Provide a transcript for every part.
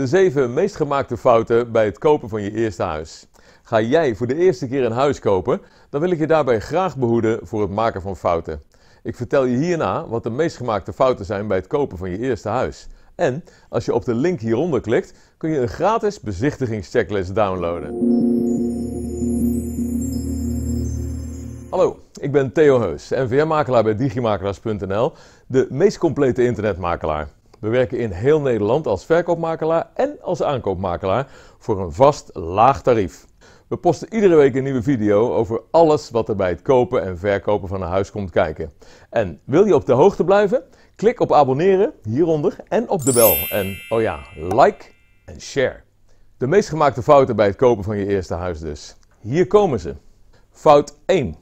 De zeven meest gemaakte fouten bij het kopen van je eerste huis. Ga jij voor de eerste keer een huis kopen, dan wil ik je daarbij graag behoeden voor het maken van fouten. Ik vertel je hierna wat de meest gemaakte fouten zijn bij het kopen van je eerste huis. En als je op de link hieronder klikt, kun je een gratis bezichtigingschecklist downloaden. Hallo, ik ben Theo Heus, NVM-makelaar bij digimakelaars.nl, de meest complete internetmakelaar. We werken in heel Nederland als verkoopmakelaar en als aankoopmakelaar voor een vast laag tarief. We posten iedere week een nieuwe video over alles wat er bij het kopen en verkopen van een huis komt kijken. En wil je op de hoogte blijven? Klik op abonneren hieronder en op de bel. En oh ja, like en share. De meest gemaakte fouten bij het kopen van je eerste huis dus. Hier komen ze. Fout 1.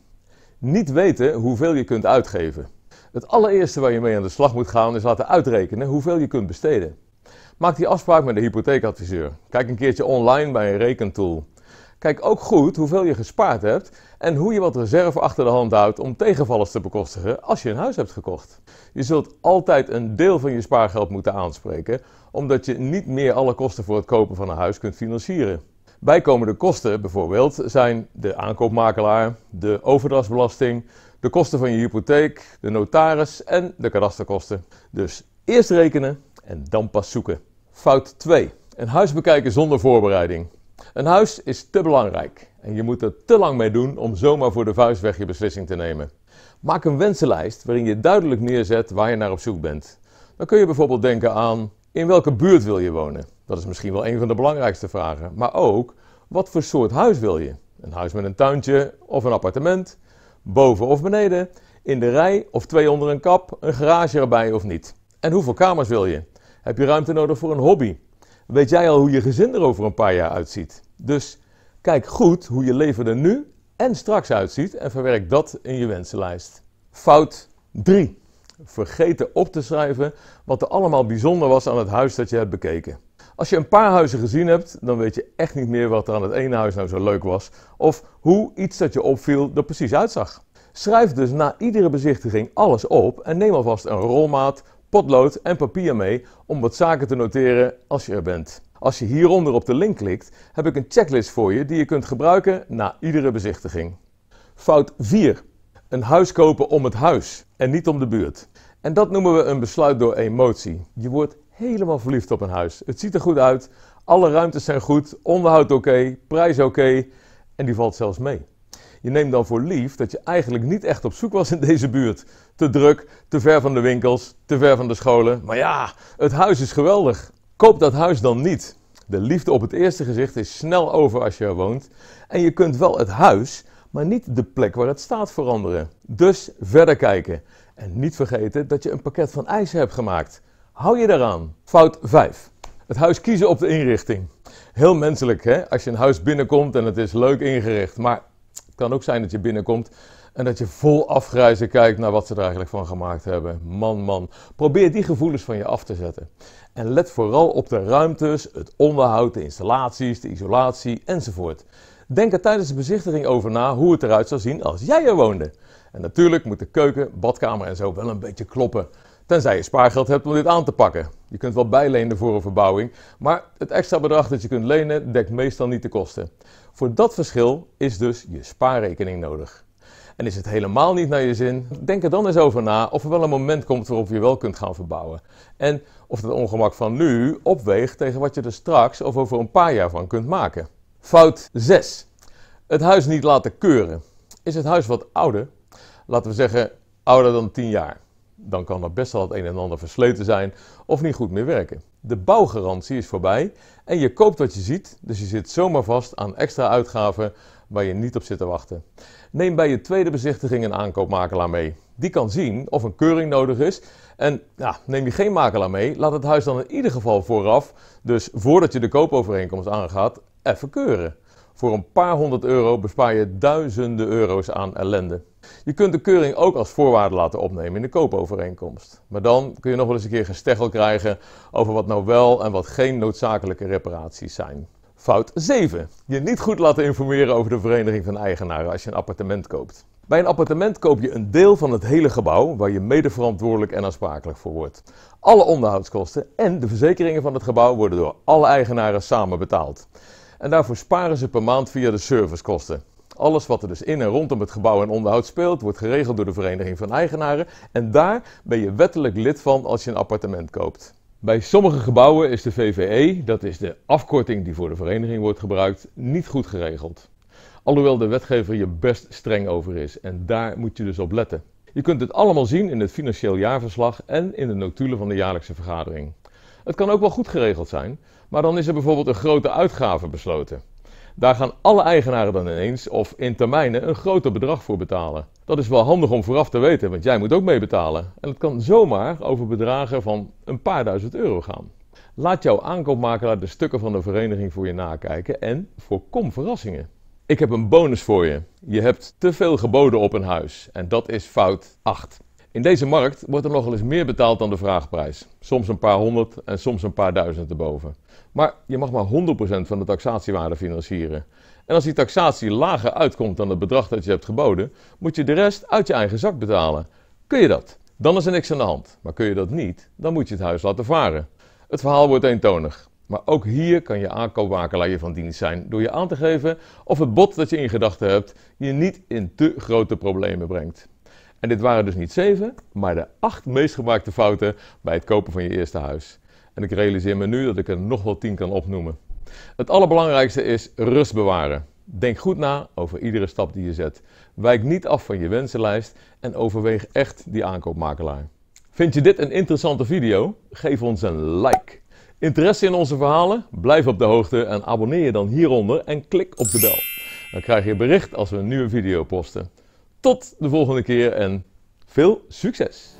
Niet weten hoeveel je kunt uitgeven. Het allereerste waar je mee aan de slag moet gaan is laten uitrekenen hoeveel je kunt besteden. Maak die afspraak met de hypotheekadviseur. Kijk een keertje online bij een rekentool. Kijk ook goed hoeveel je gespaard hebt en hoe je wat reserve achter de hand houdt om tegenvallers te bekostigen als je een huis hebt gekocht. Je zult altijd een deel van je spaargeld moeten aanspreken, omdat je niet meer alle kosten voor het kopen van een huis kunt financieren. Bijkomende kosten bijvoorbeeld zijn de aankoopmakelaar, de overdrachtsbelasting, de kosten van je hypotheek, de notaris en de kadasterkosten. Dus eerst rekenen en dan pas zoeken. Fout 2. Een huis bekijken zonder voorbereiding. Een huis is te belangrijk en je moet er te lang mee doen om zomaar voor de vuist weg je beslissing te nemen. Maak een wensenlijst waarin je duidelijk neerzet waar je naar op zoek bent. Dan kun je bijvoorbeeld denken aan in welke buurt wil je wonen? Dat is misschien wel een van de belangrijkste vragen. Maar ook, wat voor soort huis wil je? Een huis met een tuintje of een appartement? Boven of beneden? In de rij of twee onder een kap? Een garage erbij of niet? En hoeveel kamers wil je? Heb je ruimte nodig voor een hobby? Weet jij al hoe je gezin er over een paar jaar uitziet? Dus kijk goed hoe je leven er nu en straks uitziet en verwerk dat in je wensenlijst. Fout 3 vergeten op te schrijven wat er allemaal bijzonder was aan het huis dat je hebt bekeken. Als je een paar huizen gezien hebt, dan weet je echt niet meer wat er aan het ene huis nou zo leuk was. Of hoe iets dat je opviel er precies uitzag. Schrijf dus na iedere bezichtiging alles op en neem alvast een rolmaat, potlood en papier mee om wat zaken te noteren als je er bent. Als je hieronder op de link klikt, heb ik een checklist voor je die je kunt gebruiken na iedere bezichtiging. Fout 4. Een huis kopen om het huis en niet om de buurt. En dat noemen we een besluit door emotie. Je wordt helemaal verliefd op een huis. Het ziet er goed uit, alle ruimtes zijn goed, onderhoud oké, prijs oké en die valt zelfs mee. Je neemt dan voor lief dat je eigenlijk niet echt op zoek was in deze buurt. Te druk, te ver van de winkels, te ver van de scholen. Maar ja, het huis is geweldig. Koop dat huis dan niet. De liefde op het eerste gezicht is snel over als je er woont. En je kunt wel het huis, maar niet de plek waar het staat veranderen. Dus verder kijken en niet vergeten dat je een pakket van eisen hebt gemaakt. Hou je daaraan. Fout 5. Het huis kiezen op de inrichting. Heel menselijk hè, als je een huis binnenkomt en het is leuk ingericht, maar het kan ook zijn dat je binnenkomt en dat je vol afgrijzen kijkt naar wat ze er eigenlijk van gemaakt hebben. Man, man. Probeer die gevoelens van je af te zetten. En let vooral op de ruimtes, het onderhoud, de installaties, de isolatie enzovoort. Denk er tijdens de bezichtiging over na hoe het eruit zou zien als jij er woonde. En natuurlijk moet de keuken, badkamer en zo wel een beetje kloppen. Tenzij je spaargeld hebt om dit aan te pakken. Je kunt wel bijlenen voor een verbouwing, maar het extra bedrag dat je kunt lenen dekt meestal niet de kosten. Voor dat verschil is dus je spaarrekening nodig. En is het helemaal niet naar je zin? Denk er dan eens over na of er wel een moment komt waarop je wel kunt gaan verbouwen. En of dat ongemak van nu opweegt tegen wat je er straks of over een paar jaar van kunt maken. Fout 6. Het huis niet laten keuren. Is het huis wat ouder? Laten we zeggen ouder dan 10 jaar dan kan er best wel het een en ander versleten zijn of niet goed meer werken. De bouwgarantie is voorbij en je koopt wat je ziet, dus je zit zomaar vast aan extra uitgaven waar je niet op zit te wachten. Neem bij je tweede bezichtiging een aankoopmakelaar mee. Die kan zien of een keuring nodig is. En neem je geen makelaar mee, laat het huis dan in ieder geval vooraf, dus voordat je de koopovereenkomst aangaat, even keuren. Voor een paar honderd euro bespaar je duizenden euro's aan ellende. Je kunt de keuring ook als voorwaarde laten opnemen in de koopovereenkomst. Maar dan kun je nog wel eens een keer gesteggel krijgen over wat nou wel en wat geen noodzakelijke reparaties zijn. Fout 7. Je niet goed laten informeren over de vereniging van eigenaren als je een appartement koopt. Bij een appartement koop je een deel van het hele gebouw waar je mede verantwoordelijk en aansprakelijk voor wordt. Alle onderhoudskosten en de verzekeringen van het gebouw worden door alle eigenaren samen betaald. En daarvoor sparen ze per maand via de servicekosten. Alles wat er dus in en rondom het gebouw en onderhoud speelt, wordt geregeld door de Vereniging van Eigenaren. En daar ben je wettelijk lid van als je een appartement koopt. Bij sommige gebouwen is de VVE, dat is de afkorting die voor de vereniging wordt gebruikt, niet goed geregeld. Alhoewel de wetgever je best streng over is en daar moet je dus op letten. Je kunt het allemaal zien in het financieel jaarverslag en in de notulen van de jaarlijkse vergadering. Het kan ook wel goed geregeld zijn, maar dan is er bijvoorbeeld een grote uitgave besloten. Daar gaan alle eigenaren dan ineens of in termijnen een groter bedrag voor betalen. Dat is wel handig om vooraf te weten, want jij moet ook meebetalen. En het kan zomaar over bedragen van een paar duizend euro gaan. Laat jouw aankoopmakelaar de stukken van de vereniging voor je nakijken en voorkom verrassingen. Ik heb een bonus voor je. Je hebt te veel geboden op een huis en dat is fout 8. In deze markt wordt er nogal eens meer betaald dan de vraagprijs. Soms een paar honderd en soms een paar duizend erboven. Maar je mag maar 100% van de taxatiewaarde financieren. En als die taxatie lager uitkomt dan het bedrag dat je hebt geboden, moet je de rest uit je eigen zak betalen. Kun je dat? Dan is er niks aan de hand. Maar kun je dat niet, dan moet je het huis laten varen. Het verhaal wordt eentonig. Maar ook hier kan je aankoopmakelaar je van dienst zijn door je aan te geven of het bod dat je in gedachten hebt je niet in te grote problemen brengt. En dit waren dus niet zeven, maar de acht meest gemaakte fouten bij het kopen van je eerste huis. En ik realiseer me nu dat ik er nog wel tien kan opnoemen. Het allerbelangrijkste is rust bewaren. Denk goed na over iedere stap die je zet. Wijk niet af van je wensenlijst en overweeg echt die aankoopmakelaar. Vind je dit een interessante video? Geef ons een like. Interesse in onze verhalen? Blijf op de hoogte en abonneer je dan hieronder en klik op de bel. Dan krijg je bericht als we een nieuwe video posten. Tot de volgende keer en veel succes!